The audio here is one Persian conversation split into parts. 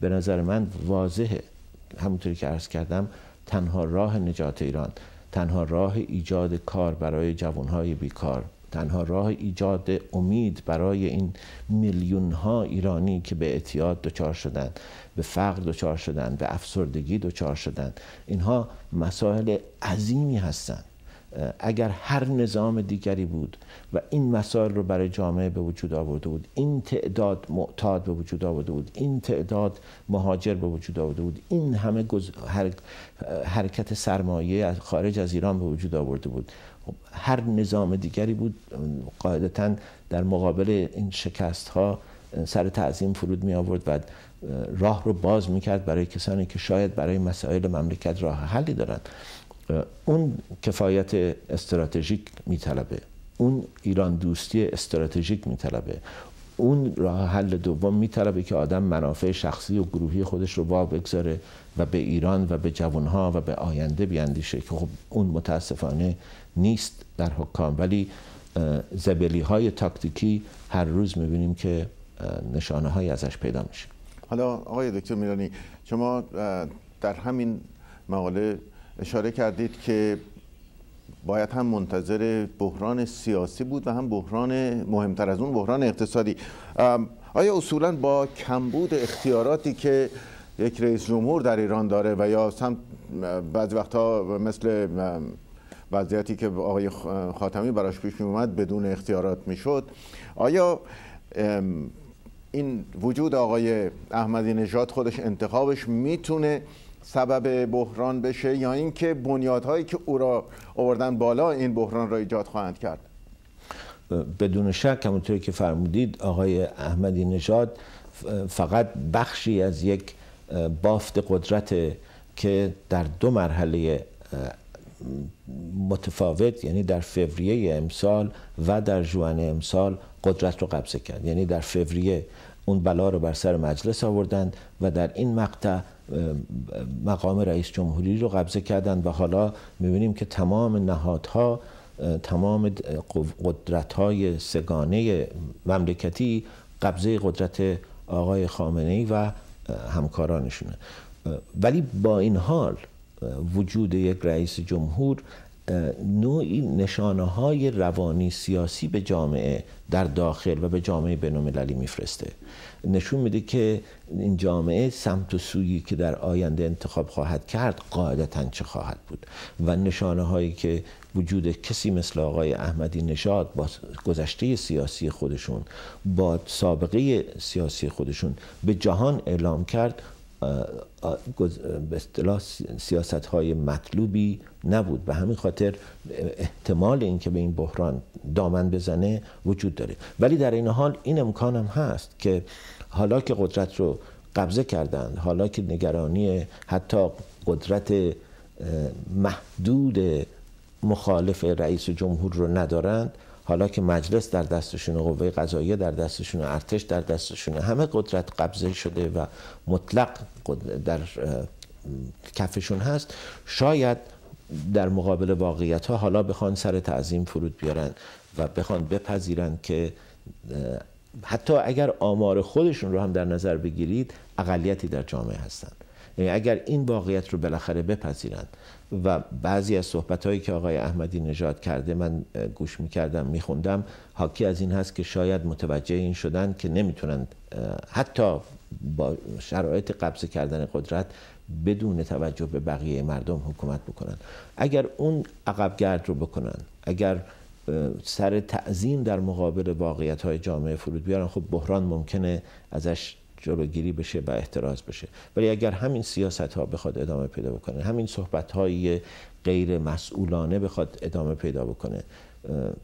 به نظر من واضحه همونطوری که عرض کردم تنها راه نجات ایران تنها راه ایجاد کار برای جوانهای بیکار تنها راه ایجاد امید برای این میلیون ها ایرانی که به اعتیاد دچار شدند به فقر دچار شدند به افسردگی دچار شدند اینها مسائل عظیمی هستند اگر هر نظام دیگری بود و این مسائل رو برای جامعه به وجود آورده بود این تعداد معتاد به وجود آورده بود این تعداد مهاجر به وجود آورده بود این همه هر... حرکت سرمایه از خارج از ایران به وجود آورده بود خب، هر نظام دیگری بود قاعدتا در مقابل این شکست ها سر تعظیم فرود می آورد و راه رو باز می کرد برای کسانی که شاید برای مسائل مملکت راه حلی دارند اون کفایت استراتژیک میطلبه اون ایران دوستی استراتژیک میطلبه اون راه حل دوم میطلبه که آدم منافع شخصی و گروهی خودش رو وا بگذاره و به ایران و به جوانها و به آینده بیاندیشه که خب اون متاسفانه نیست در حکام ولی زبلی های تاکتیکی هر روز میبینیم که نشانه های ازش پیدا میشه حالا آقای دکتر میرانی شما در همین مقاله اشاره کردید که باید هم منتظر بحران سیاسی بود و هم بحران مهمتر از اون بحران اقتصادی آیا اصولا با کمبود اختیاراتی که یک رئیس جمهور در ایران داره و یا هم بعضی وقتها مثل وضعیتی که آقای خاتمی براش پیش می اومد بدون اختیارات میشد آیا این وجود آقای احمدی نژاد خودش انتخابش میتونه سبب بحران بشه یا اینکه بنیادهایی که او را آوردن بالا این بحران را ایجاد خواهند کرد بدون شک همونطوری که فرمودید آقای احمدی نژاد فقط بخشی از یک بافت قدرت که در دو مرحله متفاوت یعنی در فوریه امسال و در جوان امسال قدرت رو قبضه کرد یعنی در فوریه اون بلا رو بر سر مجلس آوردند و در این مقطع مقام رئیس جمهوری رو قبضه کردند و حالا میبینیم که تمام نهادها تمام قدرت سگانه مملکتی قبضه قدرت آقای خامنه ای و همکارانشونه ولی با این حال وجود یک رئیس جمهور نوعی نشانه های روانی سیاسی به جامعه در داخل و به جامعه المللی میفرسته نشون میده که این جامعه سمت و سویی که در آینده انتخاب خواهد کرد قاعدتا چه خواهد بود و نشانه هایی که وجود کسی مثل آقای احمدی نژاد با گذشته سیاسی خودشون با سابقه سیاسی خودشون به جهان اعلام کرد به اصطلاح سیاست های مطلوبی نبود به همین خاطر احتمال اینکه به این بحران دامن بزنه وجود داره ولی در این حال این امکان هم هست که حالا که قدرت رو قبضه کردند حالا که نگرانی حتی قدرت محدود مخالف رئیس جمهور رو ندارند حالا که مجلس در دستشون قوه قضاییه در دستشون ارتش در دستشون همه قدرت قبضه شده و مطلق در کفشون هست شاید در مقابل واقعیت ها حالا بخوان سر تعظیم فرود بیارن و بخوان بپذیرن که حتی اگر آمار خودشون رو هم در نظر بگیرید اقلیتی در جامعه هستند اگر این واقعیت رو بالاخره بپذیرند و بعضی از صحبت که آقای احمدی نژاد کرده من گوش میکردم میخوندم حاکی از این هست که شاید متوجه این شدن که نمیتونند حتی با شرایط قبض کردن قدرت بدون توجه به بقیه مردم حکومت بکنن اگر اون عقبگرد رو بکنن اگر سر تعظیم در مقابل واقعیت های جامعه فرود بیارن خب بحران ممکنه ازش جلوگیری بشه و احتراز بشه ولی اگر همین سیاست ها بخواد ادامه پیدا بکنه همین صحبت های غیر مسئولانه بخواد ادامه پیدا بکنه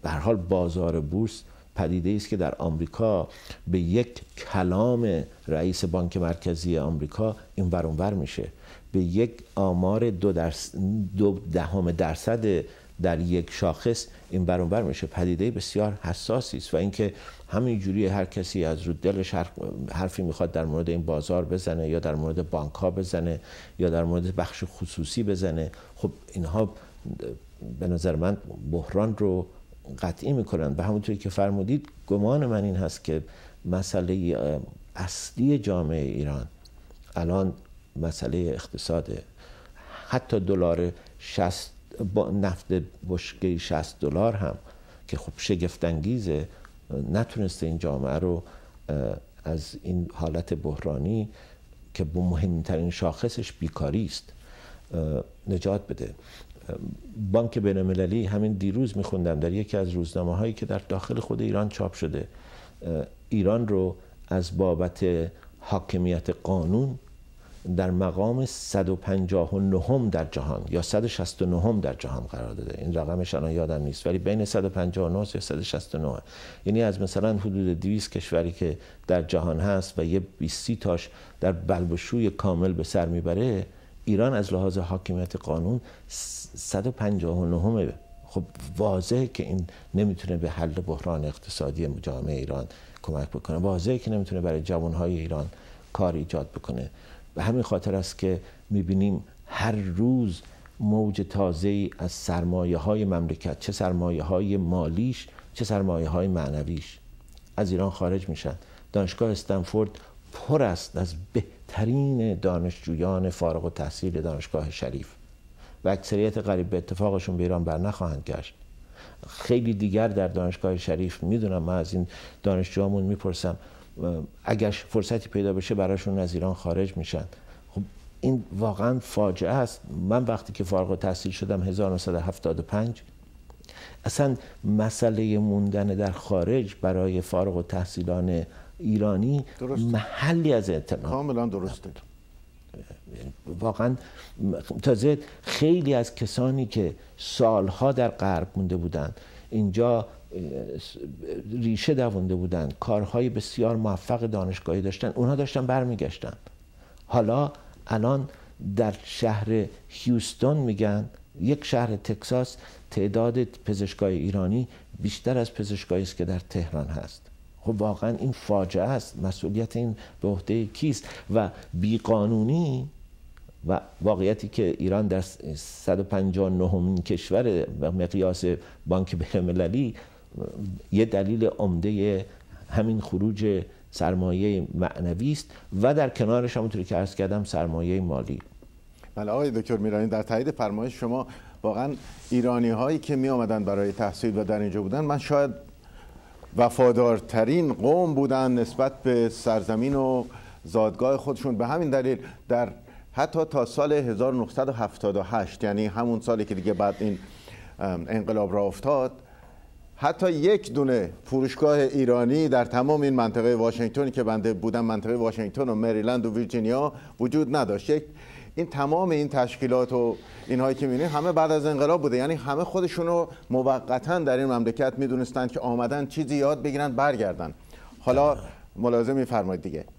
در حال بازار بورس پدیده است که در آمریکا به یک کلام رئیس بانک مرکزی آمریکا این ورانور میشه به یک آمار دو, درس دو دهم درصد در یک شاخص این بر میشه پدیده بسیار حساسی است و اینکه همینجوری هر کسی از رو دلش حرفی میخواد در مورد این بازار بزنه یا در مورد بانک ها بزنه یا در مورد بخش خصوصی بزنه خب اینها به نظر من بحران رو قطعی میکنن به همونطوری که فرمودید گمان من این هست که مسئله اصلی جامعه ایران الان مسئله اقتصاد حتی دلار 60 با نفت بشکه 60 دلار هم که خب انگیزه نتونسته این جامعه رو از این حالت بحرانی که به مهمترین شاخصش بیکاری است نجات بده بانک بین المللی همین دیروز میخوندم در یکی از روزنامه هایی که در داخل خود ایران چاپ شده ایران رو از بابت حاکمیت قانون در مقام 159 در جهان یا 169 در جهان قرار داده این رقمش الان یادم نیست ولی بین 159 یا 169 یعنی از مثلا حدود 200 کشوری که در جهان هست و یه 20 تاش در بلبشوی کامل به سر میبره ایران از لحاظ حاکمیت قانون 159 خب واضحه که این نمیتونه به حل بحران اقتصادی جامعه ایران کمک بکنه واضحه که نمیتونه برای جوانهای ایران کار ایجاد بکنه به همین خاطر است که میبینیم هر روز موج تازه از سرمایه های مملکت چه سرمایه های مالیش چه سرمایه های معنویش از ایران خارج میشن دانشگاه استنفورد پر است از بهترین دانشجویان فارغ و تحصیل دانشگاه شریف و اکثریت قریب به اتفاقشون به ایران بر نخواهند گشت خیلی دیگر در دانشگاه شریف میدونم من از این دانشجوامون میپرسم اگر فرصتی پیدا بشه براشون از ایران خارج میشن خب این واقعا فاجعه است من وقتی که فارغ تحصیل شدم 1975 اصلا مسئله موندن در خارج برای فارغ تحصیلان ایرانی درسته محلی از اعتماد کاملا درسته واقعا تازه خیلی از کسانی که سالها در غرب مونده بودند اینجا ریشه دوونده بودند کارهای بسیار موفق دانشگاهی داشتن اونها داشتن برمیگشتن حالا الان در شهر هیوستون میگن یک شهر تکساس تعداد پزشکای ایرانی بیشتر از پزشکایی است که در تهران هست خب واقعا این فاجعه است مسئولیت این به عهده کیست و بیقانونی و واقعیتی که ایران در 159 کشور مقیاس بانک بین‌المللی یه دلیل عمده همین خروج سرمایه معنوی است و در کنارش همونطوری که عرض کردم سرمایه مالی بله آقای دکتر میرانی در تایید فرمایش شما واقعا ایرانی هایی که می آمدن برای تحصیل و در اینجا بودن من شاید وفادارترین قوم بودن نسبت به سرزمین و زادگاه خودشون به همین دلیل در حتی تا سال 1978 یعنی همون سالی که دیگه بعد این انقلاب را افتاد حتی یک دونه فروشگاه ایرانی در تمام این منطقه واشنگتنی که بنده بودم منطقه واشنگتن و مریلند و ویرجینیا وجود نداشت این تمام این تشکیلات و اینهایی که میبینید همه بعد از انقلاب بوده یعنی همه خودشون رو موقتا در این مملکت میدونستند که آمدن چیزی یاد بگیرن برگردن حالا ملاحظه میفرمایید دیگه